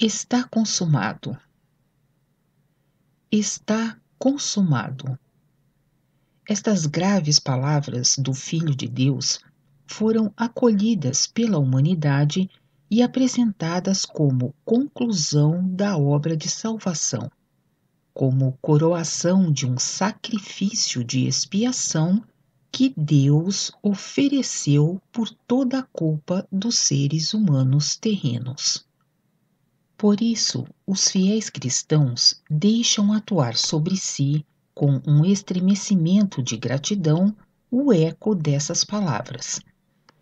Está consumado. Está consumado. Estas graves palavras do Filho de Deus foram acolhidas pela humanidade e apresentadas como conclusão da obra de salvação, como coroação de um sacrifício de expiação que Deus ofereceu por toda a culpa dos seres humanos terrenos. Por isso, os fiéis cristãos deixam atuar sobre si, com um estremecimento de gratidão, o eco dessas palavras,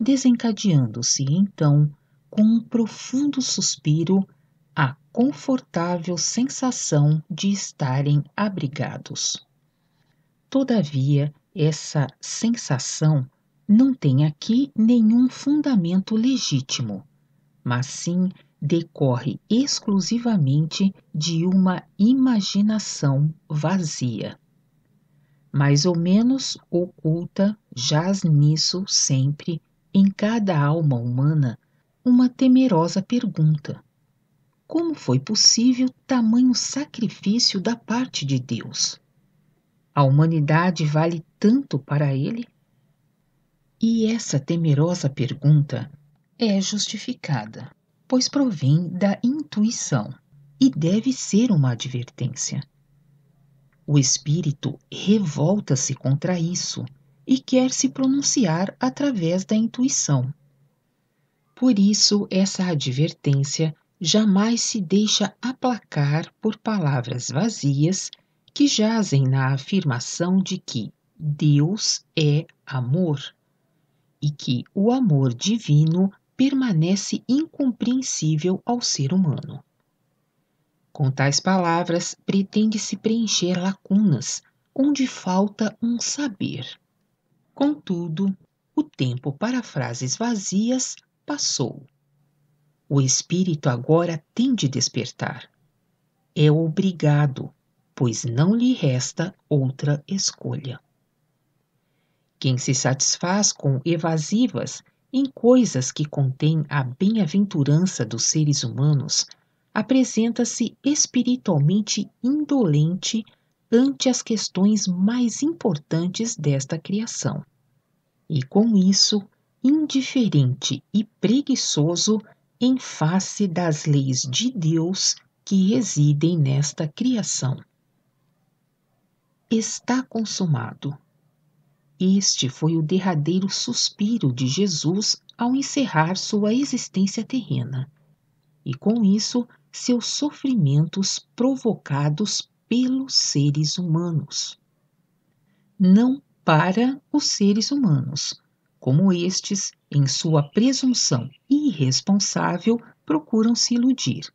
desencadeando-se então com um profundo suspiro a confortável sensação de estarem abrigados. Todavia, essa sensação não tem aqui nenhum fundamento legítimo, mas sim decorre exclusivamente de uma imaginação vazia. Mais ou menos oculta jaz nisso sempre, em cada alma humana, uma temerosa pergunta: como foi possível tamanho sacrifício da parte de Deus? A humanidade vale tanto para ele? E essa temerosa pergunta é justificada pois provém da intuição e deve ser uma advertência. O espírito revolta-se contra isso e quer se pronunciar através da intuição. Por isso, essa advertência jamais se deixa aplacar por palavras vazias que jazem na afirmação de que Deus é amor e que o amor divino permanece incompreensível ao ser humano. Com tais palavras, pretende-se preencher lacunas onde falta um saber. Contudo, o tempo para frases vazias passou. O espírito agora tem de despertar. É obrigado, pois não lhe resta outra escolha. Quem se satisfaz com evasivas em coisas que contêm a bem-aventurança dos seres humanos, apresenta-se espiritualmente indolente ante as questões mais importantes desta criação. E com isso, indiferente e preguiçoso em face das leis de Deus que residem nesta criação. Está consumado. Este foi o derradeiro suspiro de Jesus ao encerrar sua existência terrena, e com isso seus sofrimentos provocados pelos seres humanos. Não para os seres humanos, como estes, em sua presunção irresponsável, procuram se iludir,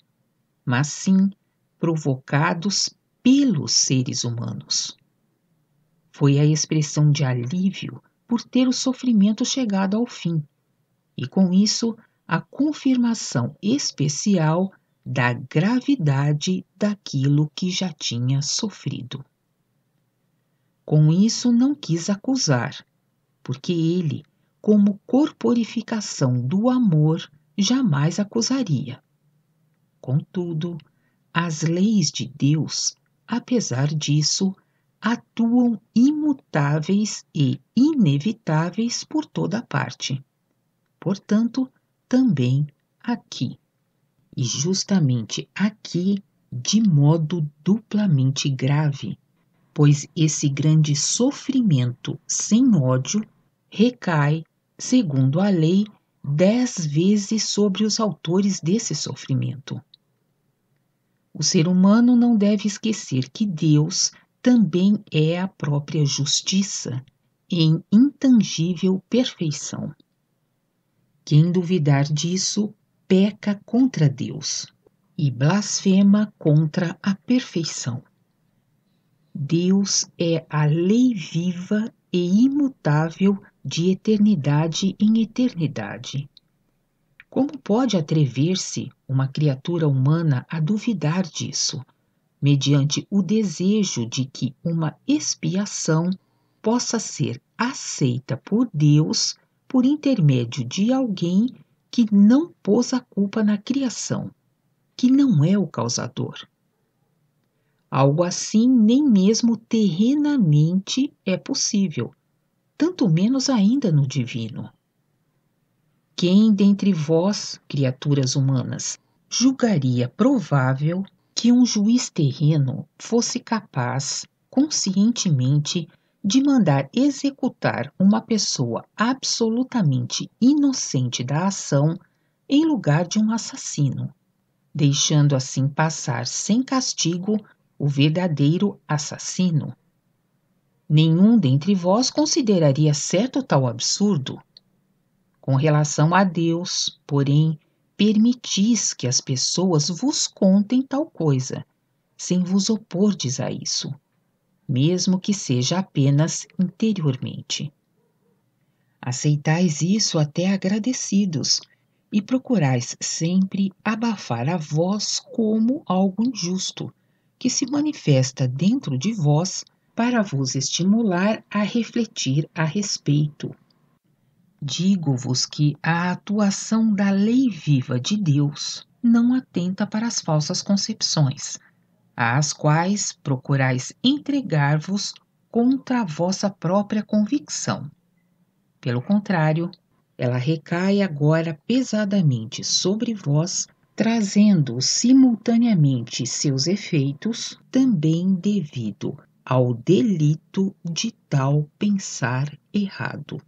mas sim provocados pelos seres humanos. Foi a expressão de alívio por ter o sofrimento chegado ao fim, e com isso a confirmação especial da gravidade daquilo que já tinha sofrido. Com isso não quis acusar, porque ele, como corporificação do amor, jamais acusaria. Contudo, as leis de Deus, apesar disso, atuam imutáveis e inevitáveis por toda parte. Portanto, também aqui. E justamente aqui, de modo duplamente grave, pois esse grande sofrimento sem ódio recai, segundo a lei, dez vezes sobre os autores desse sofrimento. O ser humano não deve esquecer que Deus também é a própria justiça em intangível perfeição. Quem duvidar disso peca contra Deus e blasfema contra a perfeição. Deus é a lei viva e imutável de eternidade em eternidade. Como pode atrever-se uma criatura humana a duvidar disso? mediante o desejo de que uma expiação possa ser aceita por Deus por intermédio de alguém que não pôs a culpa na criação, que não é o causador. Algo assim nem mesmo terrenamente é possível, tanto menos ainda no divino. Quem dentre vós, criaturas humanas, julgaria provável que um juiz terreno fosse capaz, conscientemente, de mandar executar uma pessoa absolutamente inocente da ação em lugar de um assassino, deixando assim passar sem castigo o verdadeiro assassino. Nenhum dentre vós consideraria certo tal absurdo. Com relação a Deus, porém, permitis que as pessoas vos contem tal coisa, sem vos opordes a isso, mesmo que seja apenas interiormente. Aceitais isso até agradecidos e procurais sempre abafar a vós como algo injusto, que se manifesta dentro de vós para vos estimular a refletir a respeito Digo-vos que a atuação da lei viva de Deus não atenta para as falsas concepções, às quais procurais entregar-vos contra a vossa própria convicção. Pelo contrário, ela recai agora pesadamente sobre vós, trazendo simultaneamente seus efeitos, também devido ao delito de tal pensar errado.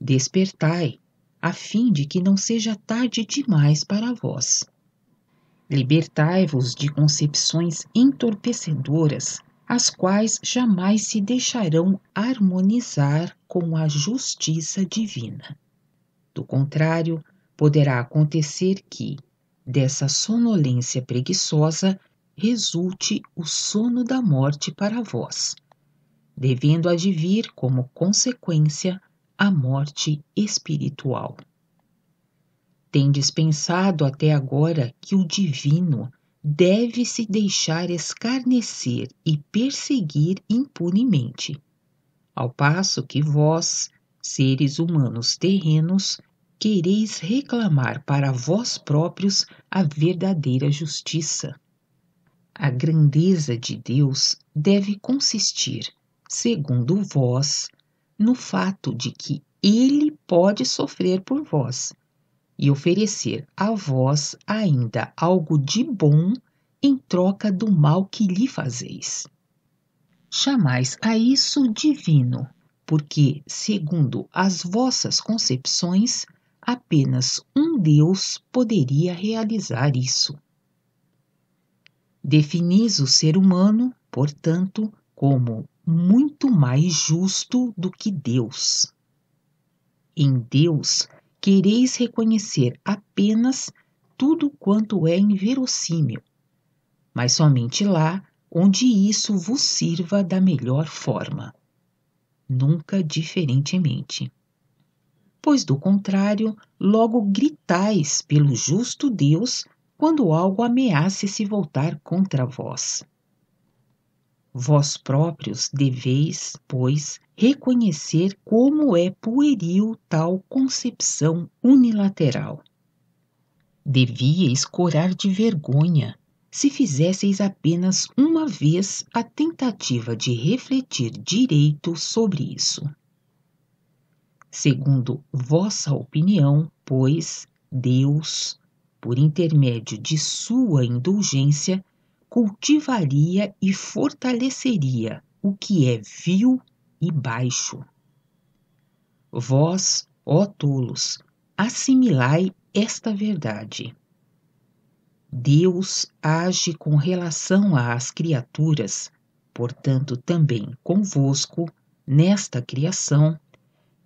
Despertai, a fim de que não seja tarde demais para vós. Libertai-vos de concepções entorpecedoras, as quais jamais se deixarão harmonizar com a justiça divina. Do contrário, poderá acontecer que, dessa sonolência preguiçosa, resulte o sono da morte para vós, devendo advir como consequência a morte espiritual. Tendes pensado até agora que o divino deve se deixar escarnecer e perseguir impunemente, ao passo que vós, seres humanos terrenos, quereis reclamar para vós próprios a verdadeira justiça. A grandeza de Deus deve consistir, segundo vós, no fato de que ele pode sofrer por vós e oferecer a vós ainda algo de bom em troca do mal que lhe fazeis. Chamais a isso divino, porque, segundo as vossas concepções, apenas um Deus poderia realizar isso. Definis o ser humano, portanto, como muito mais justo do que Deus. Em Deus, quereis reconhecer apenas tudo quanto é inverossímil, mas somente lá onde isso vos sirva da melhor forma, nunca diferentemente. Pois, do contrário, logo gritais pelo justo Deus quando algo ameace se voltar contra vós. Vós próprios deveis, pois, reconhecer como é pueril tal concepção unilateral. Devíeis corar de vergonha se fizesseis apenas uma vez a tentativa de refletir direito sobre isso. Segundo vossa opinião, pois, Deus, por intermédio de sua indulgência, cultivaria e fortaleceria o que é vil e baixo. Vós, ó tolos, assimilai esta verdade. Deus age com relação às criaturas, portanto, também convosco, nesta criação,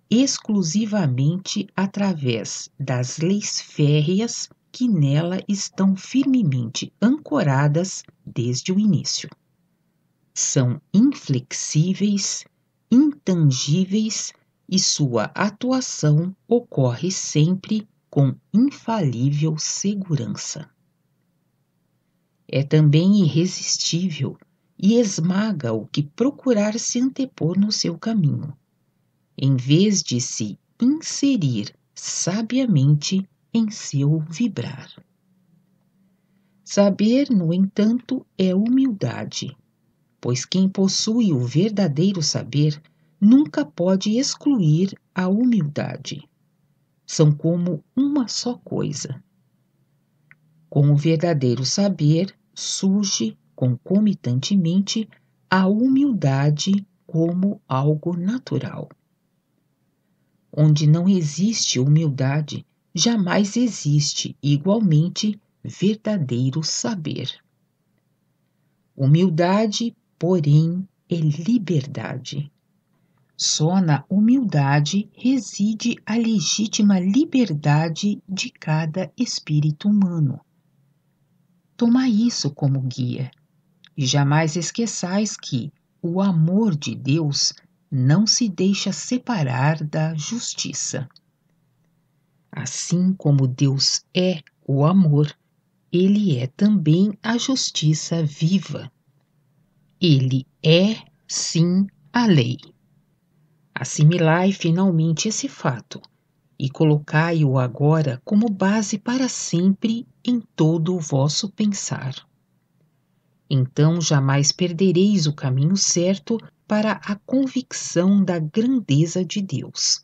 exclusivamente através das leis férreas que nela estão firmemente ancoradas desde o início. São inflexíveis, intangíveis e sua atuação ocorre sempre com infalível segurança. É também irresistível e esmaga o que procurar se antepor no seu caminho. Em vez de se inserir sabiamente, em seu vibrar. Saber, no entanto, é humildade, pois quem possui o verdadeiro saber nunca pode excluir a humildade. São como uma só coisa. Com o verdadeiro saber surge concomitantemente a humildade como algo natural. Onde não existe humildade, jamais existe igualmente verdadeiro saber. Humildade, porém, é liberdade. Só na humildade reside a legítima liberdade de cada espírito humano. Toma isso como guia e jamais esqueçais que o amor de Deus não se deixa separar da justiça. Assim como Deus é o amor, ele é também a justiça viva. Ele é, sim, a lei. Assimilai finalmente esse fato e colocai-o agora como base para sempre em todo o vosso pensar. Então jamais perdereis o caminho certo para a convicção da grandeza de Deus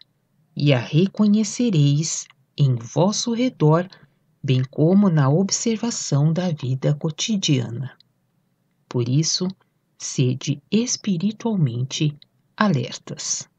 e a reconhecereis em vosso redor, bem como na observação da vida cotidiana. Por isso, sede espiritualmente alertas.